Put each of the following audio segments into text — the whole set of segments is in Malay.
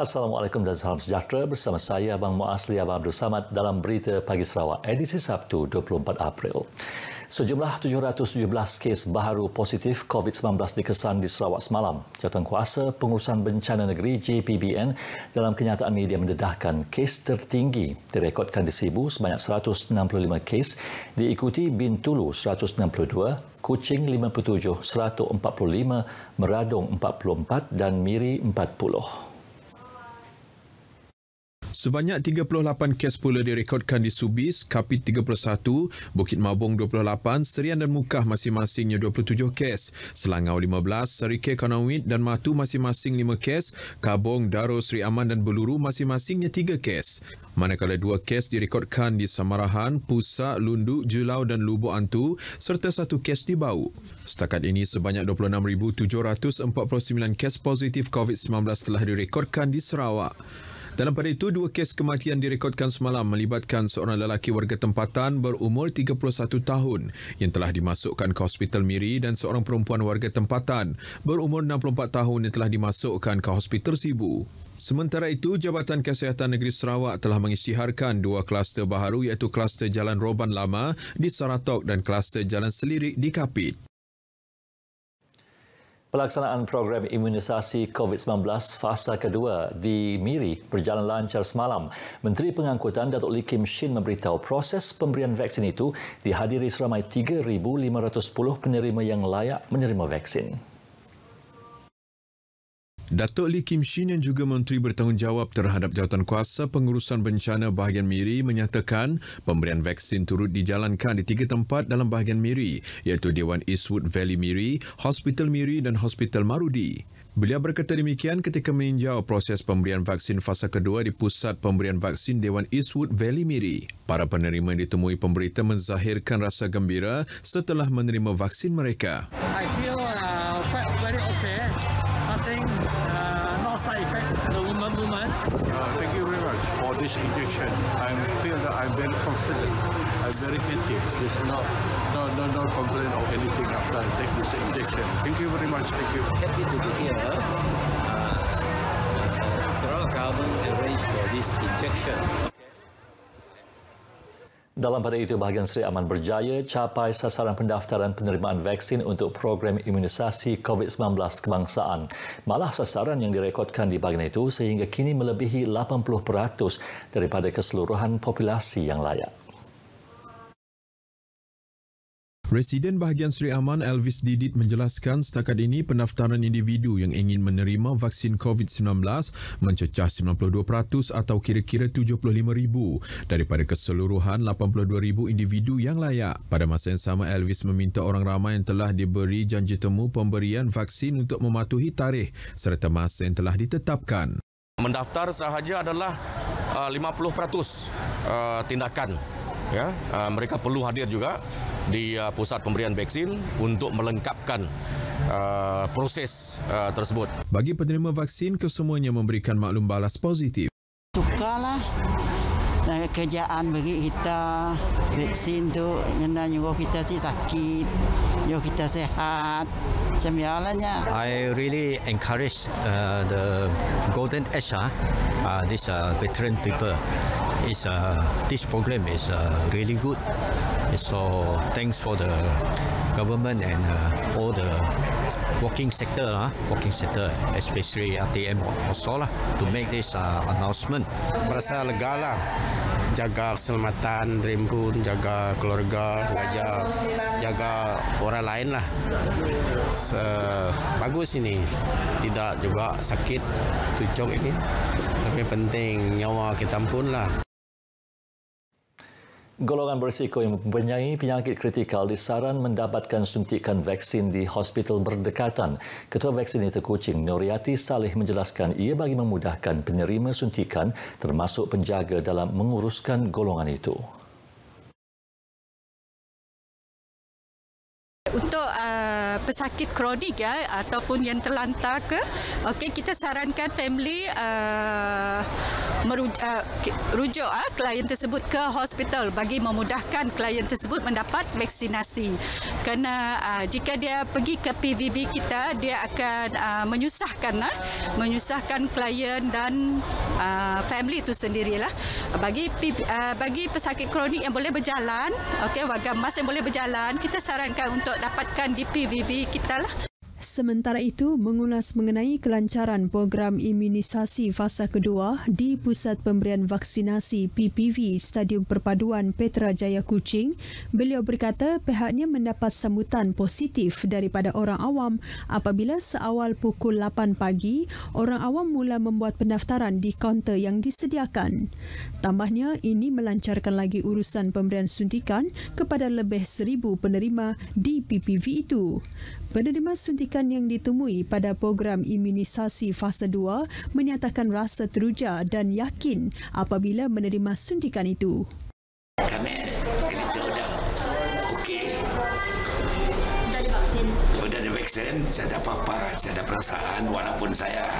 Assalamualaikum dan salam sejahtera bersama saya Abang Muasli Abang Abdul Samad dalam berita Pagi Sarawak edisi Sabtu 24 April. Sejumlah 717 kes baru positif COVID-19 dikesan di Sarawak semalam. Jawatan Kuasa Pengurusan Bencana Negeri JPBN dalam kenyataan media mendedahkan kes tertinggi direkodkan di Sibu sebanyak 165 kes diikuti Bintulu 162, Kuching 57, 145, Meradong 44 dan Miri 40. Sebanyak 38 kes pula direkodkan di Subis, Kapit 31, Bukit Mabung 28, Serian dan Mukah masing-masingnya 27 kes, Selangau 15, Serike Kanawit dan Matu masing-masing 5 kes, Kabong, Daro, Seri Aman dan Beluru masing-masingnya 3 kes. Manakala dua kes direkodkan di Samarahan, Pusak, Lunduk, Julau dan Lubu Antu serta satu kes di Bau. Setakat ini sebanyak 26,749 kes positif COVID-19 telah direkodkan di Sarawak. Dalam pada itu, dua kes kematian direkodkan semalam melibatkan seorang lelaki warga tempatan berumur 31 tahun yang telah dimasukkan ke Hospital Miri dan seorang perempuan warga tempatan berumur 64 tahun yang telah dimasukkan ke Hospital Sibu. Sementara itu, Jabatan Kesihatan Negeri Sarawak telah mengisiharkan dua kluster baharu iaitu kluster Jalan Roban Lama di Saratok dan kluster Jalan Selirik di Kapit. Pelaksanaan program imunisasi COVID-19 fasa kedua di Miri berjalan lancar semalam. Menteri Pengangkutan Datuk Lee Kim Shin memberitahu proses pemberian vaksin itu dihadiri seramai 3,510 penerima yang layak menerima vaksin. Datuk Lee Kim Shin yang juga menteri bertanggungjawab terhadap jawatan kuasa pengurusan bencana bahagian Miri menyatakan pemberian vaksin turut dijalankan di tiga tempat dalam bahagian Miri iaitu Dewan Eastwood Valley Miri, Hospital Miri dan Hospital Marudi. Beliau berkata demikian ketika meninjau proses pemberian vaksin fasa kedua di pusat pemberian vaksin Dewan Eastwood Valley Miri. Para penerima yang ditemui pemberita menzahirkan rasa gembira setelah menerima vaksin mereka. I this injection, I feel that I'm very confident. I'm very happy. There's not, no, no, no complaint or anything after I take this injection. Thank you very much. Thank you. Happy to be here. Uh, uh, the federal government arranged for this injection. Dalam pada itu, bahagian Seri Aman berjaya capai sasaran pendaftaran penerimaan vaksin untuk program imunisasi COVID-19 kebangsaan. Malah sasaran yang direkodkan di bahagian itu sehingga kini melebihi 80% daripada keseluruhan populasi yang layak. Presiden Bahagian Seri Aman Elvis Didit menjelaskan setakat ini pendaftaran individu yang ingin menerima vaksin COVID-19 mencecah 92% atau kira-kira 75,000 daripada keseluruhan 82,000 individu yang layak. Pada masa yang sama, Elvis meminta orang ramai yang telah diberi janji temu pemberian vaksin untuk mematuhi tarikh serta masa yang telah ditetapkan. Mendaftar sahaja adalah 50% uh, uh, tindakan ya uh, mereka perlu hadir juga di uh, pusat pemberian vaksin untuk melengkapkan uh, proses uh, tersebut bagi penerima vaksin kesemuanya memberikan maklum balas positif sukalah kerjaan bagi kita vaksin tu kena nyuruh kita si sakit nyuruh kita sehat macam yalanya I really encourage uh, the golden age ah, uh, this uh, veteran people it's uh, this program is uh, really good. So thanks for the government and uh, all the working sector uh, working sector, especially ATM also lah, to make this uh, announcement. Merasa lega lah, jaga keselamatan, dream pun, jaga keluarga, jaga, jaga orang lain lah. So, bagus ini, tidak juga sakit, tujuh ini. Tapi penting nyawa kita pun lah. Golongan berisiko yang mempunyai penyakit kritikal disaran mendapatkan suntikan vaksin di hospital berdekatan. Ketua vaksin itu Kucing Noriati Saleh menjelaskan ia bagi memudahkan penerima suntikan termasuk penjaga dalam menguruskan golongan itu. Untuk uh, pesakit kronik ya ataupun yang terlantar ke, okay kita sarankan family uh, merujuk uh, uh, klien tersebut ke hospital bagi memudahkan klien tersebut mendapat vaksinasi. Kerana uh, jika dia pergi ke PVV kita, dia akan uh, menyusahkan, uh, menyusahkan klien dan uh, family itu sendirilah. Bagi uh, bagi pesakit kronik yang boleh berjalan, okay, warga emas yang boleh berjalan, kita sarankan untuk dapatkan di PVV kita. lah. Sementara itu, mengulas mengenai kelancaran program imunisasi fasa kedua di Pusat Pemberian Vaksinasi PPV Stadium Perpaduan Petra Jaya Kuching, beliau berkata pihaknya mendapat sambutan positif daripada orang awam apabila seawal pukul 8 pagi, orang awam mula membuat pendaftaran di kaunter yang disediakan. Tambahnya, ini melancarkan lagi urusan pemberian suntikan kepada lebih seribu penerima di PPV itu. Penerima suntikan yang ditemui pada program imunisasi fasa 2 menyatakan rasa teruja dan yakin apabila menerima suntikan itu. Kami kena sudah, dah. Okey. Sudah divaksin. Sudah oh, divaksin. Saya ada apa-apa. Saya ada perasaan walaupun saya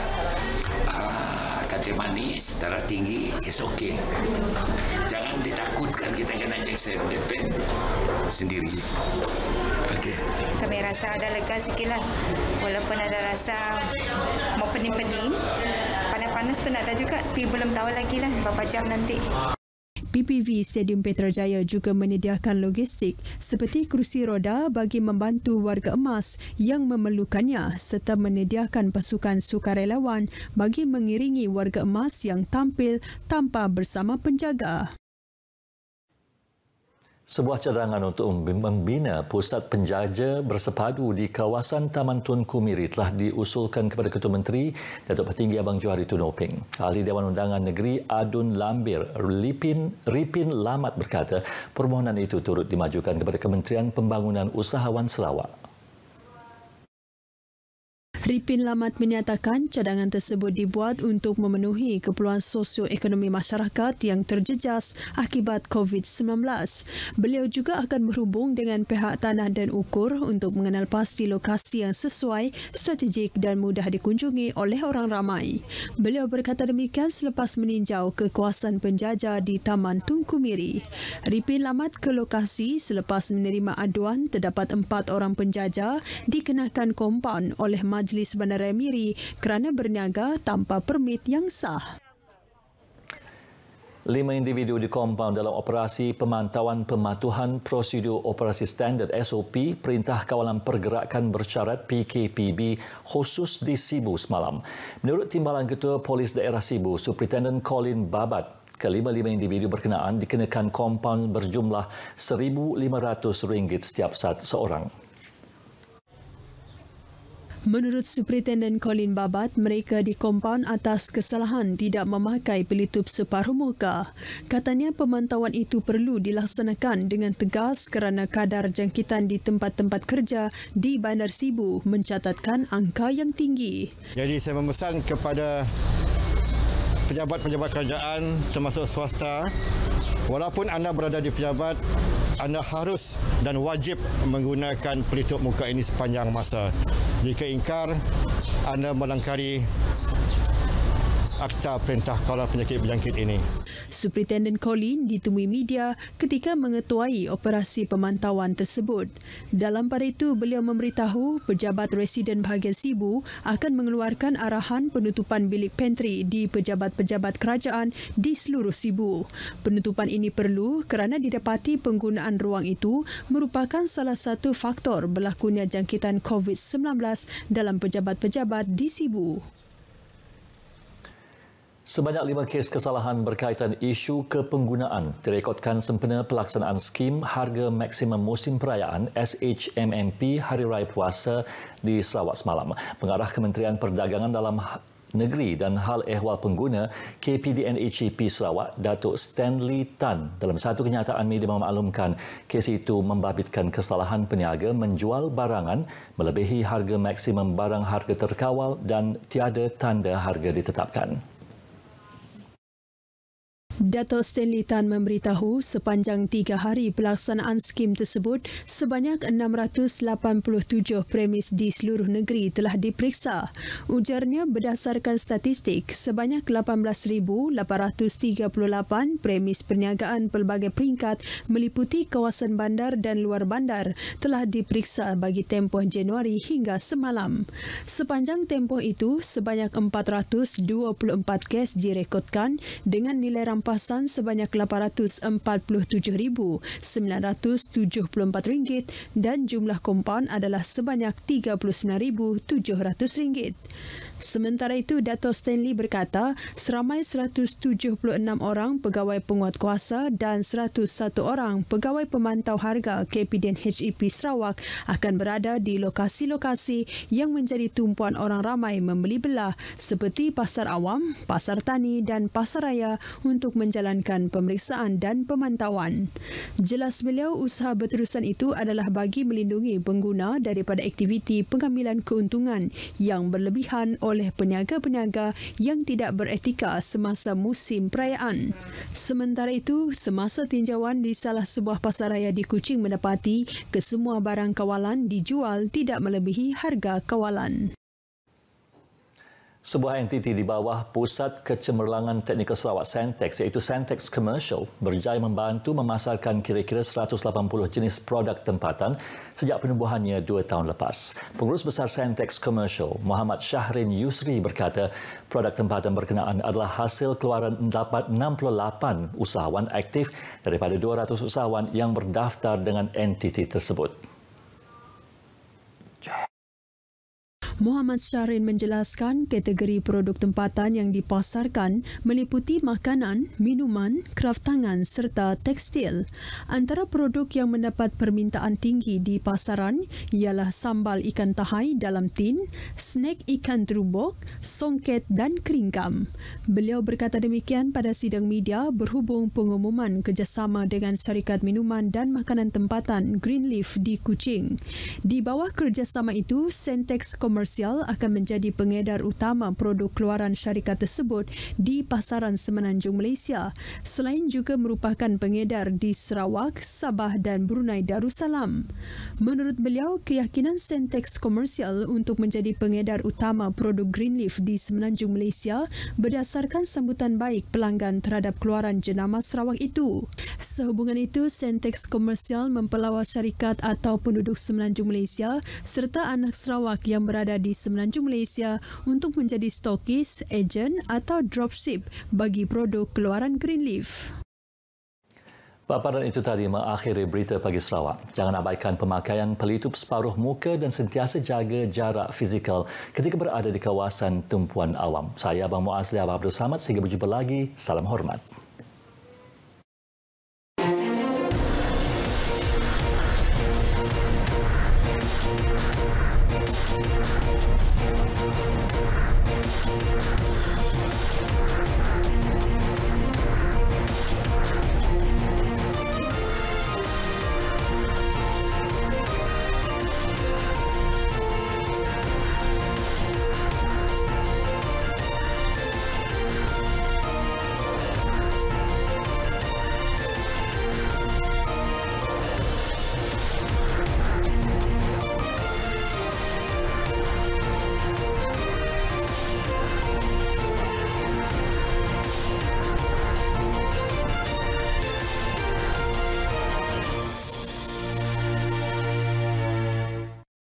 ah, kata manis, darah tinggi, it's okay. Jangan ditakutkan kita kena injeksi, depend sendiri. Okey. Kami rasa ada lega sikitlah. Walaupun ada rasa mau pening-pening. Panas-panas pun ada juga. Tapi belum tahu lagi lah berapa jam nanti. PPV Stadium Petrajaya juga menyediakan logistik seperti kerusi roda bagi membantu warga emas yang memerlukannya serta menyediakan pasukan sukarelawan bagi mengiringi warga emas yang tampil tanpa bersama penjaga. Sebuah cadangan untuk membina pusat penjaja bersepadu di kawasan Taman Tun Kumiri telah diusulkan kepada Ketua Menteri Datuk Petinggi Abang Johari Tun Oping. Ahli Dewan Undangan Negeri Adun Lambir Lipin, Ripin Lamat berkata permohonan itu turut dimajukan kepada Kementerian Pembangunan Usahawan Sarawak. Ripin Lamat menyatakan cadangan tersebut dibuat untuk memenuhi keperluan sosioekonomi masyarakat yang terjejas akibat COVID-19. Beliau juga akan berhubung dengan pihak tanah dan ukur untuk mengenal pasti lokasi yang sesuai, strategik dan mudah dikunjungi oleh orang ramai. Beliau berkata demikian selepas meninjau kekuasaan penjajah di Taman Tungku Miri. Ripin Lamat ke lokasi selepas menerima aduan terdapat empat orang penjajah dikenakan kompaun oleh majlis bisnis Bandar Miri kerana berniaga tanpa permit yang sah. Lima individu dikompaun dalam operasi pemantauan pematuhan prosedur operasi standard SOP Perintah Kawalan Pergerakan Bersyarat PKPB khusus di Sibu semalam. Menurut Timbalan Ketua Polis Daerah Sibu, Superintendent Colin Babat, kelima-lima individu berkenaan dikenakan kompaun berjumlah RM1,500 setiap satu seorang. Menurut Superintenden Colin Babat, mereka dikompaun atas kesalahan tidak memakai pelitup separuh muka. Katanya pemantauan itu perlu dilaksanakan dengan tegas kerana kadar jangkitan di tempat-tempat kerja di Bandar Sibu mencatatkan angka yang tinggi. Jadi saya memesan kepada pejabat-pejabat kerajaan termasuk swasta, walaupun anda berada di pejabat anda harus dan wajib menggunakan pelitup muka ini sepanjang masa. Jika ingkar, anda melangkari akta perintah kawalan penyakit berjangkit ini. Superintendent Colin ditemui media ketika mengetuai operasi pemantauan tersebut. Dalam pada itu, beliau memberitahu pejabat residen bahagian Sibu akan mengeluarkan arahan penutupan bilik pentri di pejabat-pejabat kerajaan di seluruh Sibu. Penutupan ini perlu kerana didapati penggunaan ruang itu merupakan salah satu faktor berlakunya jangkitan COVID-19 dalam pejabat-pejabat di Sibu. Sebanyak lima kes kesalahan berkaitan isu kepenggunaan direkodkan sempena pelaksanaan skim harga maksimum musim perayaan SHMMP Hari Raya Puasa di Sarawak semalam. Pengarah Kementerian Perdagangan dalam Negeri dan Hal Ehwal Pengguna KPDNHEP Sarawak Datuk Stanley Tan dalam satu kenyataan media memaklumkan kes itu membabitkan kesalahan peniaga menjual barangan melebihi harga maksimum barang harga terkawal dan tiada tanda harga ditetapkan. Dato' Stanley Tan memberitahu sepanjang tiga hari pelaksanaan skim tersebut, sebanyak 687 premis di seluruh negeri telah diperiksa. Ujarnya berdasarkan statistik, sebanyak 18,838 premis perniagaan pelbagai peringkat meliputi kawasan bandar dan luar bandar telah diperiksa bagi tempoh Januari hingga semalam. Sepanjang tempoh itu, sebanyak 424 kes direkodkan dengan nilai rampas kemasan sebanyak RM847,974 dan jumlah kompaun adalah sebanyak RM39,700. Sementara itu, Dato' Stanley berkata seramai 176 orang pegawai penguat kuasa dan 101 orang pegawai pemantau harga KPDN HEP Sarawak akan berada di lokasi-lokasi yang menjadi tumpuan orang ramai membeli belah seperti pasar awam, pasar tani dan pasar raya untuk menjaga menjalankan pemeriksaan dan pemantauan. Jelas beliau usaha berterusan itu adalah bagi melindungi pengguna daripada aktiviti pengambilan keuntungan yang berlebihan oleh peniaga-peniaga yang tidak beretika semasa musim perayaan. Sementara itu, semasa tinjauan di salah sebuah pasaraya di Kuching mendapati kesemua barang kawalan dijual tidak melebihi harga kawalan. Sebuah entiti di bawah Pusat Kecemerlangan Teknikal Sarawak Sentex iaitu Sentex Commercial berjaya membantu memasarkan kira-kira 180 jenis produk tempatan sejak penubuhannya dua tahun lepas. Pengurus Besar Sentex Commercial, Muhammad Syahrin Yusri berkata, produk tempatan berkenaan adalah hasil keluaran 68 usahawan aktif daripada 200 usahawan yang berdaftar dengan entiti tersebut. Muhammad Syahrin menjelaskan kategori produk tempatan yang dipasarkan meliputi makanan, minuman, kraftangan serta tekstil. Antara produk yang mendapat permintaan tinggi di pasaran ialah sambal ikan tahai dalam tin, snack ikan terubuk, songket dan keringkam. Beliau berkata demikian pada sidang media berhubung pengumuman kerjasama dengan syarikat minuman dan makanan tempatan Greenleaf di Kuching. Di bawah kerjasama itu, Sentex Commercial komersial akan menjadi pengedar utama produk keluaran syarikat tersebut di pasaran semenanjung Malaysia selain juga merupakan pengedar di Sarawak, Sabah dan Brunei Darussalam. Menurut beliau, keyakinan Sentex komersial untuk menjadi pengedar utama produk Greenleaf di semenanjung Malaysia berdasarkan sambutan baik pelanggan terhadap keluaran jenama Sarawak itu. Sehubungan itu, Sentex komersial mempelawa syarikat atau penduduk semenanjung Malaysia serta anak Sarawak yang berada di Semenanjung Malaysia untuk menjadi stokis, ejen atau dropship bagi produk keluaran Greenleaf. Paparan itu tadi mengakhiri berita pagi Sarawak. Jangan abaikan pemakaian pelitup separuh muka dan sentiasa jaga jarak fizikal ketika berada di kawasan tumpuan awam. Saya Abang Muazli Abang Abdul Samad, sehingga berjumpa lagi. Salam hormat.